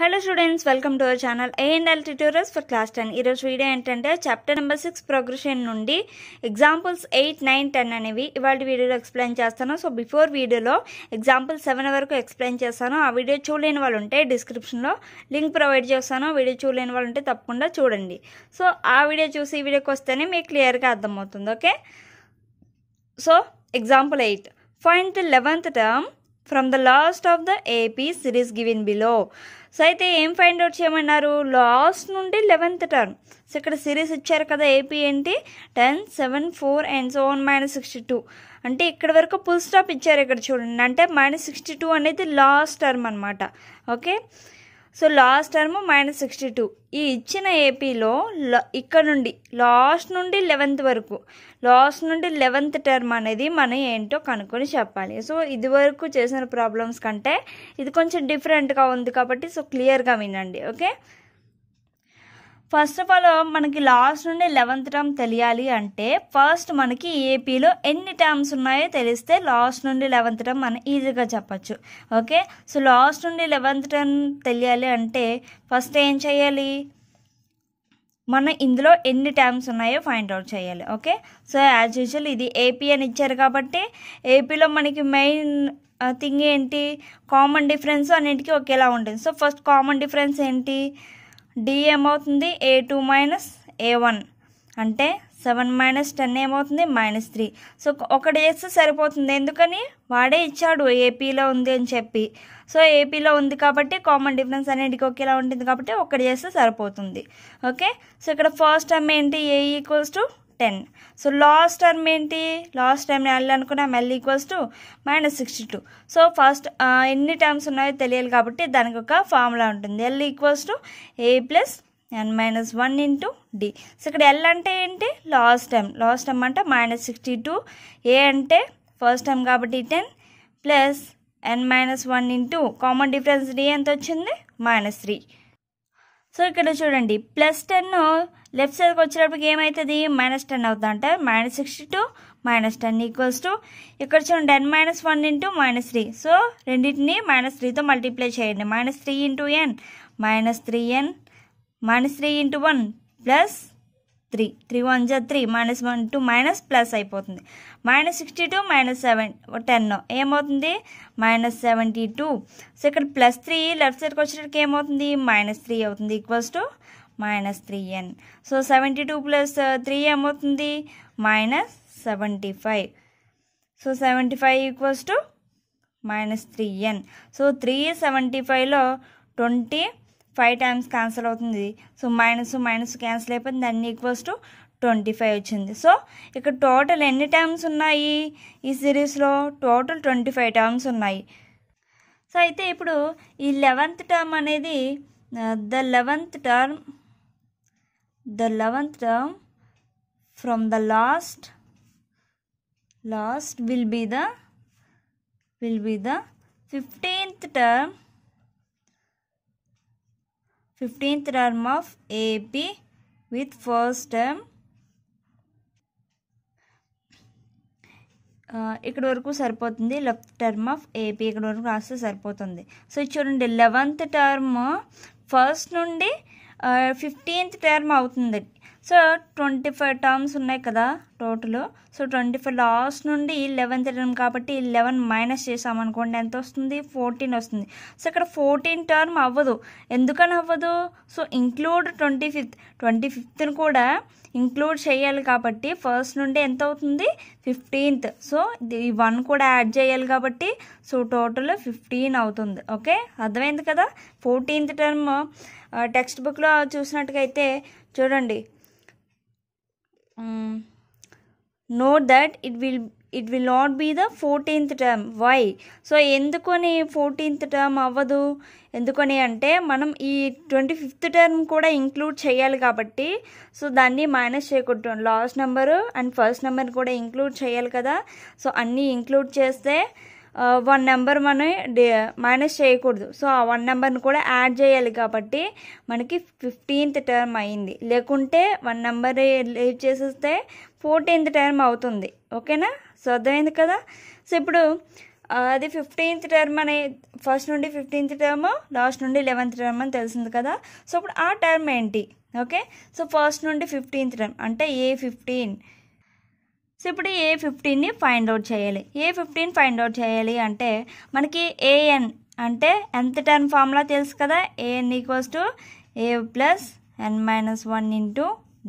Hello students welcome to our channel ANL tutorials for class ten ఈరోజు video ఏంటంటే chapter number six progression నుండి examples eight nine ten అనేవి ఇవాళ వీడియోలో explain చేస్తాను సో బిఫోర్ వీడియోలో ఎగ్జాంపుల్ సెవెన్ వరకు ఎక్స్ప్లెయిన్ చేస్తాను ఆ వీడియో చూడలేని వాళ్ళు ఉంటే డిస్క్రిప్షన్లో లింక్ ప్రొవైడ్ చేస్తాను వీడియో చూడలేని వాళ్ళు ఉంటే తప్పకుండా చూడండి సో ఆ వీడియో చూసి ఈ వీడియోకి వస్తేనే మీకు క్లియర్గా అర్థమవుతుంది okay so example eight find eleventh term from the last of the AP series given below so అయితే ఏం ఫైండ్ అవుట్ చేయమన్నారు లాస్ట్ నుండి లెవెన్త్ టర్మ్ సో ఇక్కడ సిరీస్ ఇచ్చారు కదా ఏపీ ఏంటి ten seven four and one minus sixty two అంటే ఇక్కడ వరకు ఫుల్ స్టాప్ ఇచ్చారు ఇక్కడ చూడండి అంటే మైనస్ సిక్స్టీ టూ అనేది లాస్ట్ టర్మ్ అనమాట okay so last term minus sixty two ఈ ఇచ్చిన ఏపీలో ఇక్కడ నుండి లాస్ట్ నుండి లెవెంత్ వరకు లాస్ట్ నుండి లెవెంత్ టర్మ్ అనేది మనం ఏంటో కనుక్కొని చెప్పాలి సో ఇది వరకు చేసిన ప్రాబ్లమ్స్ కంటే ఇది కొంచెం డిఫరెంట్గా ఉంది కాబట్టి సో క్లియర్గా వినండి ఓకే ఫస్ట్ ఆఫ్ ఆల్ మనకి లాస్ట్ నుండి లెవెంత్ టర్మ్ తెలియాలి అంటే ఫస్ట్ మనకి ఏపీలో ఎన్ని టర్మ్స్ ఉన్నాయో తెలిస్తే లాస్ట్ నుండి లెవెంత్ టర్మ్ మనం ఈజీగా చెప్పచ్చు ఓకే సో లాస్ట్ నుండి లెవెంత్ టర్మ్ తెలియాలి అంటే ఫస్ట్ ఏం చేయాలి మనం ఇందులో ఎన్ని టర్మ్స్ ఉన్నాయో ఫైండ్ అవుట్ చేయాలి ఓకే సో యాజ్ యూజువల్ ఇది ఏపీ అని ఇచ్చారు కాబట్టి ఏపీలో మనకి మెయిన్ థింగ్ ఏంటి కామన్ డిఫరెన్స్ అన్నింటికి ఒకేలా ఉంటుంది సో ఫస్ట్ కామన్ డిఫరెన్స్ ఏంటి డి ఏమవుతుంది ఏ టూ మైనస్ ఏ వన్ అంటే సెవెన్ మైనస్ టెన్ ఏమవుతుంది మైనస్ త్రీ సో ఒకటి చేస్తే సరిపోతుంది ఎందుకని వాడే ఇచ్చాడు ఏపీలో ఉంది అని చెప్పి సో ఏపీలో ఉంది కాబట్టి కామన్ డిఫరెన్స్ అనేది ఒకేలా ఉంటుంది కాబట్టి ఒకటి చేస్తే సరిపోతుంది ఓకే సో ఇక్కడ ఫస్ట్ టైం ఏంటి A equals to ten so last term ఏంటి లాస్ట్ టర్మ్ ఎలా అనుకున్నా L equals to minus sixty two so first ఎన్ని టర్మ్స్ ఉన్నాయో తెలియాలి కాబట్టి దానికి ఒక ఫార్ములా ఉంటుంది L equals to A plus N minus one into D so ఇక్కడ ఎల్ అంటే ఏంటి లాస్ట్ టైం లాస్ట్ టైం అంటే మైనస్ సిక్స్టీ టూ ఏ అంటే ఫస్ట్ టైం కాబట్టి టెన్ ప్లస్ ఎన్ minus one into common difference D ఎంత వచ్చింది minus three so ఇక్కడ చూడండి ప్లస్ టెన్ లెఫ్ట్ సైడ్కి వచ్చేటప్పటికి ఏమవుతుంది మైనస్ టెన్ అవుతుందంట minus sixty two minus ten equals to ఇక్కడ చూడండి ten minus one into minus three so రెండింటిని మైనస్ త్రీతో మల్టిప్లై చేయండి minus three into N minus three N minus three into one plus three three one జా three minus one two minus plus అయిపోతుంది minus sixty two minus seven ten ఏమవుతుంది minus seventy two so ఇక్కడ plus three left సైడ్కి వచ్చేటప్పటికి ఏమవుతుంది minus three అవుతుంది equals to minus three N so seventy two plus three ఏమవుతుంది minus seventy five so seventy five equals to minus three N so three సెవెంటీ ఫైవ్లో twenty five times cancel అవుతుంది so minus minus cancel అయిపోయింది దాన్ని equals to twenty five వచ్చింది so ఇక్కడ total ఎన్ని times ఉన్నాయి ఈ సిరీస్లో టోటల్ ట్వంటీ ఫైవ్ టర్మ్స్ ఉన్నాయి సో అయితే ఇప్పుడు ఈ లెవెంత్ టర్మ్ అనేది the eleventh term the eleventh term from the last last will be the will be the fifteenth term fifteenth term of AP with first term ఇక్కడ వరకు సరిపోతుంది left term of AP ఇక్కడ వరకు రాస్తే సరిపోతుంది so చూడండి eleventh term first నుండి fifteenth term అవుతుంది సో ట్వంటీ ఫైవ్ టర్మ్స్ ఉన్నాయి కదా total so twenty five last నుండి లెవెన్ తిరగడం కాబట్టి లెవెన్ మైనస్ చేసామనుకోండి ఎంత వస్తుంది ఫోర్టీన్ వస్తుంది సో ఇక్కడ ఫోర్టీన్ టర్మ్ అవ్వదు ఎందుకని అవ్వదు so include twenty fifth twenty ఫిఫ్త్ని కూడా ఇంక్లూడ్ చేయాలి కాబట్టి ఫస్ట్ నుండి ఎంత అవుతుంది ఫిఫ్టీన్త్ సో ఈ వన్ కూడా యాడ్ చేయాలి కాబట్టి సో టోటల్ ఫిఫ్టీన్ అవుతుంది ఓకే అర్థమైంది కదా ఫోర్టీన్త్ టర్మ్ టెక్స్ట్ బుక్లో చూసినట్టుగా అయితే చూడండి um, that it will it will not not the fourteenth term why why so ఎందుకని ఫోర్టీన్త్ టర్మ్ అవ్వదు ఎందుకని అంటే మనం ఈ ట్వంటీ ఫిఫ్త్ టర్మ్ కూడా ఇంక్లూడ్ చేయాలి కాబట్టి సో దాన్ని మైనస్ చేయకూడదు last number and first number కూడా ఇంక్లూడ్ చేయాలి కదా సో అన్నీ ఇంక్లూడ్ చేస్తే వన్ నెంబర్ మనం మైనస్ చేయకూడదు సో ఆ వన్ నెంబర్ని కూడా యాడ్ చేయాలి కాబట్టి మనకి ఫిఫ్టీన్త్ టర్మ్ అయింది లేకుంటే వన్ నెంబర్ లీవ్ చేసేస్తే ఫోర్టీన్త్ టర్మ్ అవుతుంది ఓకేనా సో అర్థమైంది కదా సో ఇప్పుడు అది ఫిఫ్టీన్త్ టర్మ్ అనే ఫస్ట్ నుండి ఫిఫ్టీన్త్ టర్మ్ లాస్ట్ నుండి లెవెన్త్ టర్మ్ అని తెలిసింది కదా సో ఇప్పుడు ఆ టర్మ్ ఏంటి ఓకే సో ఫస్ట్ నుండి ఫిఫ్టీన్త్ టర్మ్ అంటే ఏ ఫిఫ్టీన్ సో ఇప్పుడు ఏ ఫిఫ్టీన్ని ఫైండ్ అవుట్ చేయాలి ఏ ఫిఫ్టీన్ ఫైండ్ అవుట్ చేయాలి అంటే మనకి ఏఎన్ అంటే ఎంత టర్న్ ఫార్ములా తెలుసు కదా AN equals to A plus N minus one into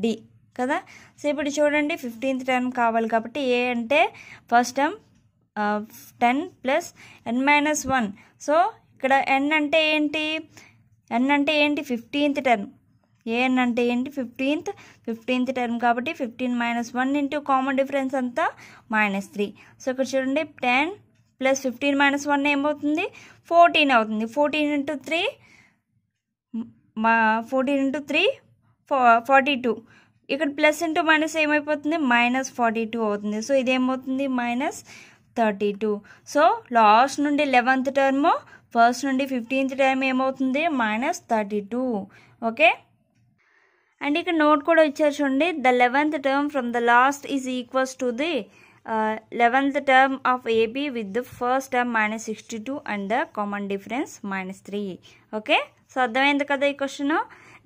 D కదా సో ఇప్పుడు చూడండి ఫిఫ్టీన్త్ టర్మ్ కావాలి కాబట్టి ఏ అంటే ఫస్ట్ టర్మ్ టెన్ ప్లస్ ఎన్ మైనస్ వన్ సో ఇక్కడ ఎన్ అంటే ఏంటి ఎన్ అంటే ఏంటి ఫిఫ్టీన్త్ టర్న్ ఏఎన్ అంటే ఏంటి ఫిఫ్టీన్త్ ఫిఫ్టీన్త్ టర్మ్ కాబట్టి fifteen minus one into common difference అంతా మైనస్ త్రీ సో ఇక్కడ చూడండి ten plus fifteen minus one ఏమవుతుంది ఫోర్టీన్ అవుతుంది ఫోర్టీన్ ఇంటూ త్రీ మా fourteen into three forty two ఇక్కడ ప్లస్ ఇంటూ మైనస్ ఏమైపోతుంది మైనస్ ఫార్టీ టూ అవుతుంది సో ఇదేమవుతుంది minus thirty two so last నుండి లెవెంత్ టర్మ్ ఫస్ట్ నుండి ఫిఫ్టీన్త్ టర్మ్ ఏమవుతుంది minus thirty two okay and ఇక్కడ నోట్ కూడా ఇచ్చారు చూడండి the eleventh term from the last is equals to the eleventh term of AP with the first term minus sixty two and the common difference minus three okay so అర్థమైంది కదా ఈ question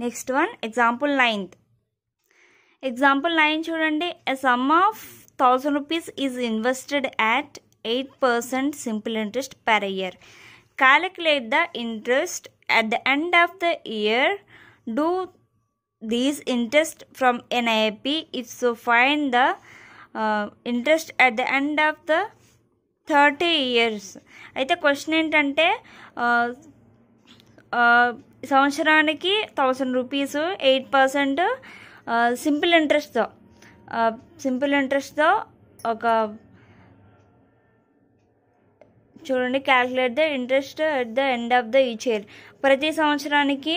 next one example ninth example nine చూడండి a sum of thousand rupees is invested at eight percent simple interest per year calculate the interest at the end of the year do these interest from NIP. If so find the interest at the end of the thirty years అయితే question ఏంటంటే uh, uh, సంవత్సరానికి thousand rupees eight percent simple ఇంట్రెస్ట్తో simple ఇంట్రెస్ట్తో ఒక చూడండి calculate the interest at the end of the each year ప్రతి సంవత్సరానికి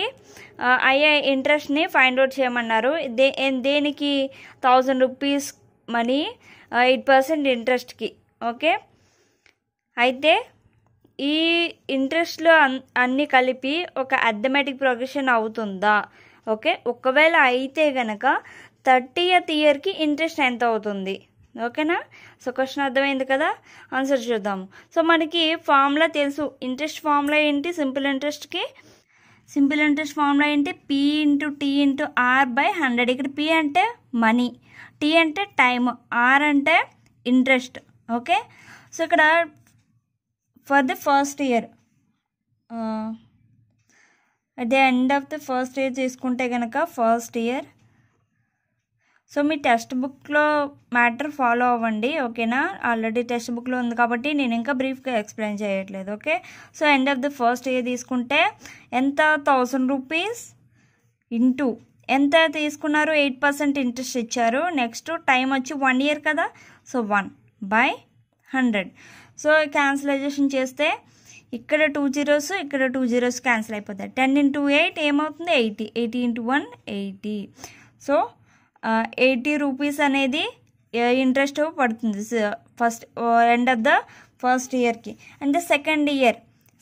అయ్యే ఇంట్రెస్ట్ని ఫైండ్ అవుట్ చేయమన్నారు దే దేనికి thousand rupees money eight percent ఇంట్రెస్ట్కి ఓకే అయితే ఈ ఇంట్రెస్ట్లో అన్నీ కలిపి ఒక అథమెటిక్ ప్రొగ్రెషన్ అవుతుందా ఓకే ఒకవేళ అయితే గనక థర్టీయత్ ఇయర్కి ఇంట్రెస్ట్ ఎంత అవుతుంది ఓకేనా సో క్వశ్చన్ అర్థమైంది కదా ఆన్సర్ చూద్దాము సో మనకి ఫార్ములా తెలుసు ఇంట్రెస్ట్ ఫార్ములా ఏంటి సింపుల్ ఇంట్రెస్ట్కి సింపుల్ ఇంట్రెస్ట్ ఫార్ములా ఏంటి P into T into R by hundred ఇక్కడ పీ అంటే మనీ టీ అంటే టైమ్ ఆర్ అంటే ఇంట్రెస్ట్ ఓకే సో ఇక్కడ for the first year at the end of the first year తీసుకుంటే కనుక ఫస్ట్ ఇయర్ సో మీ text బుక్లో మ్యాటర్ ఫాలో అవ్వండి ఓకేనా ఆల్రెడీ టెక్స్ట్ బుక్లో ఉంది కాబట్టి నేను ఇంకా బ్రీఫ్గా ఎక్స్ప్లెయిన్ చేయట్లేదు okay so end of the first year తీసుకుంటే ఎంత థౌసండ్ రూపీస్ ఇంటూ ఎంత తీసుకున్నారు ఎయిట్ పర్సెంట్ ఇంట్రెస్ట్ ఇచ్చారు నెక్స్ట్ టైం వచ్చి వన్ ఇయర్ కదా so one by hundred so cancellization చేస్తే ఇక్కడ టూ జీరోస్ ఇక్కడ టూ జీరోస్ క్యాన్సిల్ అయిపోతాయి టెన్ ఇంటూ ఎయిట్ ఏమవుతుంది eighty eighty into one eighty so eighty rupees అనేది ఇంట్రెస్ట్ పడుతుంది first end of the first ఇయర్కి అంటే సెకండ్ ఇయర్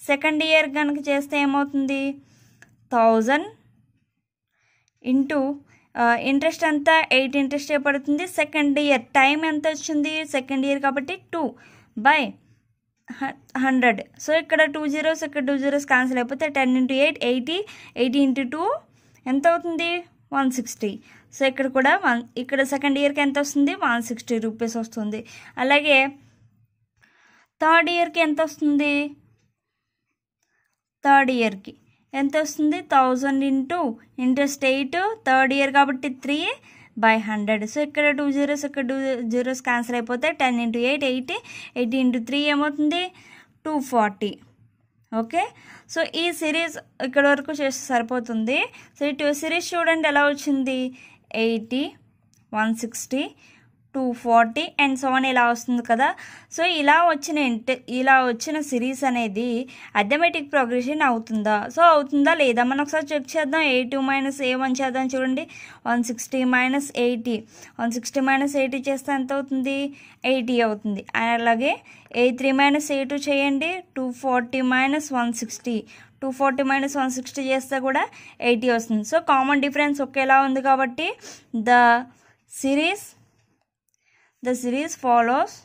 సెకండ్ ఇయర్ కనుక చేస్తే ఏమవుతుంది థౌజండ్ ఇంటూ ఇంట్రెస్ట్ అంతా ఎయిట్ ఇంట్రెస్టే పడుతుంది సెకండ్ ఇయర్ టైం ఎంత వచ్చింది సెకండ్ ఇయర్ కాబట్టి టూ బై హండ్రెడ్ సో ఇక్కడ టూ జీరోస్ ఇక్కడ టూ జీరోస్ క్యాన్సిల్ అయిపోతే ten into eight eighty eighty into two ఎంత అవుతుంది వన్ సిక్స్టీ సో ఇక్కడ కూడా వన్ ఇక్కడ సెకండ్ ఇయర్కి ఎంత వస్తుంది వన్ సిక్స్టీ రూపీస్ వస్తుంది అలాగే థర్డ్ ఇయర్కి ఎంత వస్తుంది థర్డ్ ఇయర్కి ఎంత వస్తుంది thousand into interest eight third year కాబట్టి త్రీ బై హండ్రెడ్ సో ఇక్కడ టూ జీరోస్ ఇక్కడ టూ జీరోస్ క్యాన్సిల్ అయిపోతే ten into eight eighty eighty into three ఏమవుతుంది టూ ఫార్టీ ఓకే సో ఈ సిరీస్ ఇక్కడ వరకు చేస్తే సరిపోతుంది సో ఈ టూ సిరీస్ చూడండి ఎలా వచ్చింది eighty one sixty two forty and so ఇలా వస్తుంది కదా సో ఇలా వచ్చిన ఇలా వచ్చిన సిరీస్ అనేది అథమెటిక్ ప్రోగ్రెషన్ అవుతుందా సో అవుతుందా లేదా మనం ఒకసారి చెక్ చేద్దాం A two minus A one చేద్దాం చూడండి one sixty minus eighty one sixty minus eighty చేస్తే ఎంత అవుతుంది ఎయిటీ అవుతుంది అలాగే A three minus A two చేయండి two forty minus one sixty two forty minus one sixty చేస్తే కూడా ఎయిటీ వస్తుంది సో కామన్ డిఫరెన్స్ ఒకేలా ఉంది కాబట్టి the series the series follows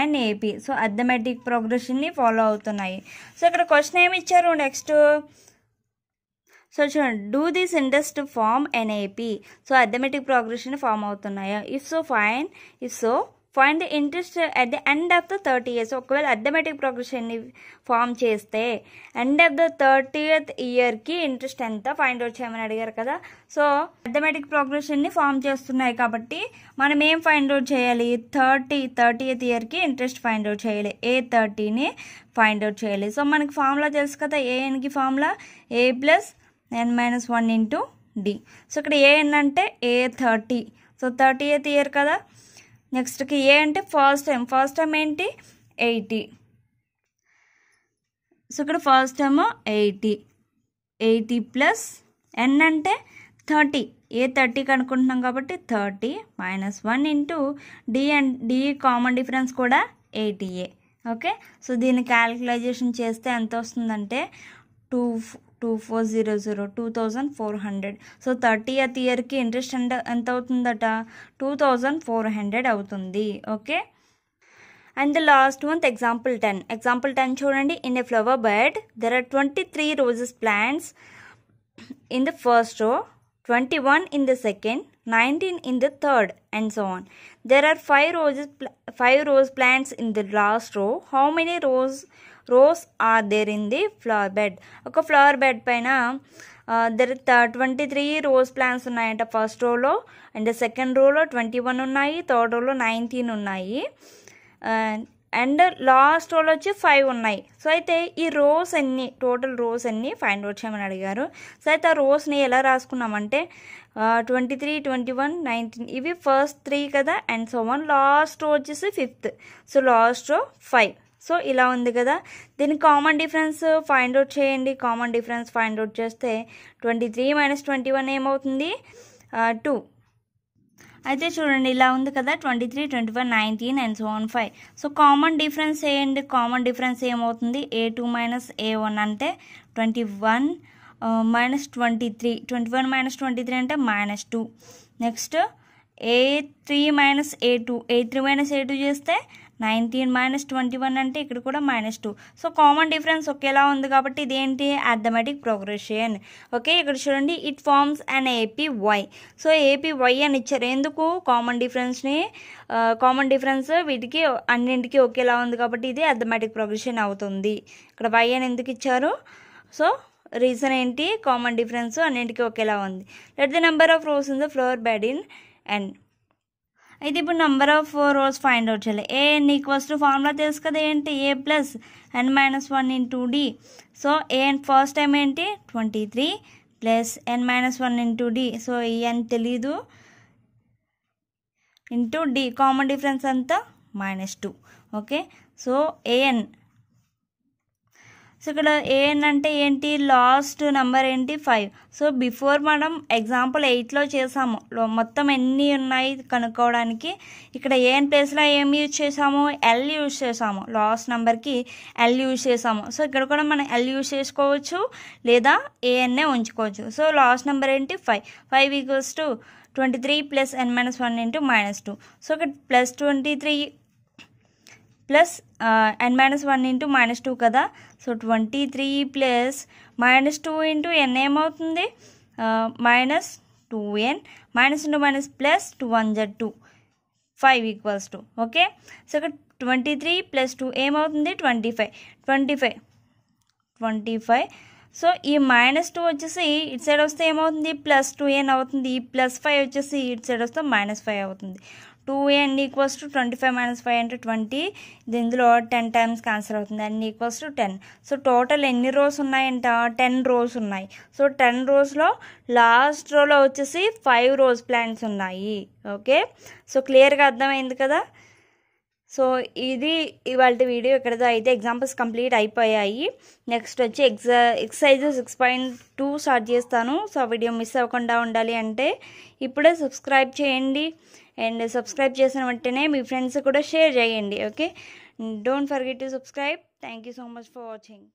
and AP so arithmetic ప్రోగ్రెషన్ని ఫాలో అవుతున్నాయి సో ఇక్కడ క్వశ్చన్ ఏమి ఇచ్చారు నెక్స్ట్ సో చూడండి do this interest form an AP so arithmetic progression form అవుతున్నాయా if so find if so find interest at the end of the thirty years ఒకవేళ arithmetic ప్రొగ్రెషన్ని ఫామ్ చేస్తే ఎండ్ ఆఫ్ ద థర్టీయత్ ఇయర్కి interest ఎంత find out చేయమని అడిగారు కదా so arithmetic ప్రొగ్రెషన్ని ఫామ్ చేస్తున్నాయి కాబట్టి మనం ఏం ఫైండ్ అవుట్ చేయాలి థర్టీ థర్టీయత్ ఇయర్కి ఇంట్రెస్ట్ ఫైండ్ అవుట్ చేయాలి ఏ థర్టీని ఫైండ్ అవుట్ చేయాలి సో మనకి ఫార్ములా తెలుసు కదా ఏఎన్కి formula a plus N minus one into D so ఇక్కడ ఏఎన్ అంటే a thirty so thirty eighth year కదా నెక్స్ట్కి ఏ అంటే ఫస్ట్ టైం ఫస్ట్ టైం ఏంటి ఎయిటీ సో ఇక్కడ first time eighty eighty plus n అంటే థర్టీ ఏ థర్టీకి అనుకుంటున్నాం కాబట్టి thirty minus one into d and d common difference కూడా ఎయిటీఏ ఓకే సో దీన్ని క్యాల్కులైజేషన్ చేస్తే ఎంత వస్తుందంటే two 2400 2400 so 30th year ki interest and ent avutundata 2400 avutundi okay and the last one example 10 example 10 chudandi in a flower bed there are 23 roses plants in the first row 21 in the second 19 in the third and so on there are 5 roses 5 rose plants in the last row how many rows? Rows are there in the flower bed ఒక flower bed పైన there twenty three rose plants ఉన్నాయంట first రోలో and second రోలో twenty one ఉన్నాయి third రోలో nineteen ఉన్నాయి and last రోలో వచ్చి ఫైవ్ ఉన్నాయి సో అయితే ఈ రోస్ అన్ని టోటల్ రోస్ అన్ని ఫైండ్ అవుట్ చేయమని అడిగారు సో అయితే ఆ రోస్ని ఎలా రాసుకున్నామంటే twenty three twenty one nineteen ఇవి ఫస్ట్ త్రీ కదా అండ్ సో వన్ లాస్ట్ రో వచ్చేసి fifth so last row five so ఇలా ఉంది కదా దీని కామన్ డిఫరెన్స్ ఫైండ్ అవుట్ చేయండి కామన్ డిఫరెన్స్ ఫైండ్ అవుట్ చేస్తే twenty three minus twenty one ఏమవుతుంది టూ అయితే చూడండి ఇలా ఉంది కదా twenty three twenty five nineteen and so one five so common difference వేయండి కామన్ డిఫరెన్స్ ఏమవుతుంది ఏ టూ మైనస్ ఏ వన్ అంటే twenty one minus twenty three twenty one minus twenty three అంటే minus two next A three minus A two a three minus A two చేస్తే nineteen minus twenty one అంటే ఇక్కడ కూడా minus two so common difference ఒకేలా ఉంది కాబట్టి ఇదేంటి arithmetic progression okay ఇక్కడ చూడండి it forms and why so AP why అని ఇచ్చారు ఎందుకు కామన్ డిఫరెన్స్ని కామన్ డిఫరెన్స్ వీటికి అన్నింటికి ఒకేలా ఉంది కాబట్టి ఇది అథమెటిక్ ప్రోగ్రెషన్ అవుతుంది ఇక్కడ వై అని ఎందుకు ఇచ్చారు సో రీజన్ ఏంటి కామన్ డిఫరెన్స్ అన్నింటికి ఒకేలా ఉంది let the number of rows in the floor bed in and అయితే ఇప్పుడు number of rows find out చేయాలి a n equals to formula తెలుసు కదా ఏంటి a plus N minus one into d so a first time ఏంటి twenty three plus ఎన్ minus one into d so ఈ n తెలీదు into d common difference అంతా minus two okay so a n so ఇక్కడ a n అంటే ఏంటి last number ఏంటి five so before మనం example ఎయిట్లో చేసాము మొత్తం ఎన్ని ఉన్నాయి కనుక్కోవడానికి ఇక్కడ ఏఎన్ ప్లేస్లో ఏం యూజ్ చేసాము ఎల్ యూజ్ చేసాము లాస్ట్ నెంబర్కి ఎల్ యూజ్ చేసాము సో ఇక్కడ కూడా మనం ఎల్ యూజ్ చేసుకోవచ్చు లేదా ఏఎన్ఏ ఉంచుకోవచ్చు సో లాస్ట్ నెంబర్ ఏంటి five five equals to twenty three plus N minus one into minus two so ఇక్కడ ప్లస్ ట్వంటీ త్రీ ప్లస్ ఎన్ minus one into minus two కదా so twenty three plus minus two into n ఏమవుతుంది minus two n minus into minus plus two one Z two five equals two okay so ఇక్కడ twenty three plus two ఏమవుతుంది twenty five twenty five twenty five so ఈ minus two వచ్చేసి ఇటు side వస్తే ఏమవుతుంది plus two ఏం అవుతుంది plus five వచ్చేసి ఇటు సైడ్ వస్తే మైనస్ ఫైవ్ అవుతుంది two a and equals to twenty five minus five అంటే ట్వంటీ ఇందులో టెన్ టైమ్స్ క్యాన్సిల్ అవుతుంది and equals to ten so total ఎన్ని రోస్ ఉన్నాయంట టెన్ రోస్ ఉన్నాయి సో టెన్ రోస్లో లాస్ట్ రోలో వచ్చేసి five rows plants okay so సో క్లియర్గా అర్థమైంది కదా సో ఇది ఇవాళ వీడియో ఇక్కడతో అయితే ఎగ్జాంపుల్స్ కంప్లీట్ అయిపోయాయి నెక్స్ట్ వచ్చి ex exercises six point two start చేస్తాను సో వీడియో మిస్ అవ్వకుండా ఉండాలి అంటే ఇప్పుడే సబ్స్క్రైబ్ చేయండి అండ్ సబ్స్క్రైబ్ చేసిన వెంటనే మీ ఫ్రెండ్స్ కూడా షేర్ చేయండి okay don't forget to subscribe thank you so much for watching